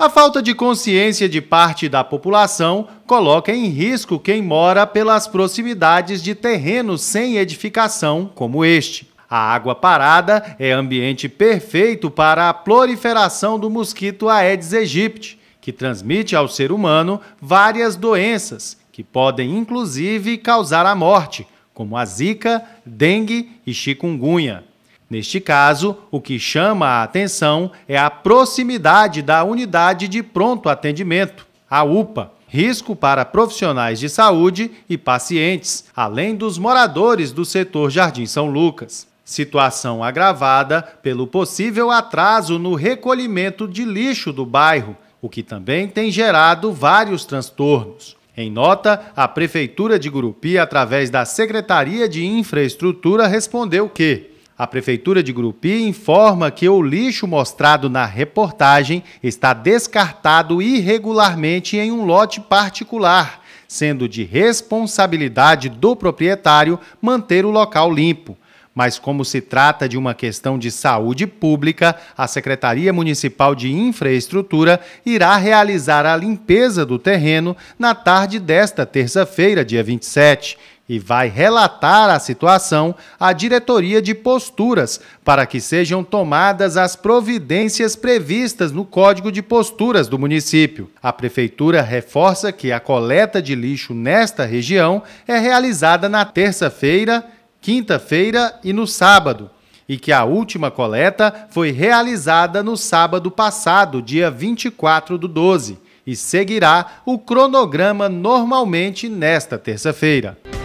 A falta de consciência de parte da população coloca em risco quem mora pelas proximidades de terrenos sem edificação, como este. A água parada é ambiente perfeito para a proliferação do mosquito Aedes aegypti, que transmite ao ser humano várias doenças, que podem inclusive causar a morte, como a zika, dengue e chikungunya. Neste caso, o que chama a atenção é a proximidade da unidade de pronto atendimento, a UPA, risco para profissionais de saúde e pacientes, além dos moradores do setor Jardim São Lucas. Situação agravada pelo possível atraso no recolhimento de lixo do bairro, o que também tem gerado vários transtornos. Em nota, a Prefeitura de Gurupi, através da Secretaria de Infraestrutura, respondeu que a Prefeitura de Grupi informa que o lixo mostrado na reportagem está descartado irregularmente em um lote particular, sendo de responsabilidade do proprietário manter o local limpo mas como se trata de uma questão de saúde pública, a Secretaria Municipal de Infraestrutura irá realizar a limpeza do terreno na tarde desta terça-feira, dia 27 e vai relatar a situação à diretoria de posturas para que sejam tomadas as providências previstas no Código de Posturas do município. A prefeitura reforça que a coleta de lixo nesta região é realizada na terça-feira quinta-feira e no sábado, e que a última coleta foi realizada no sábado passado, dia 24 do 12, e seguirá o cronograma normalmente nesta terça-feira.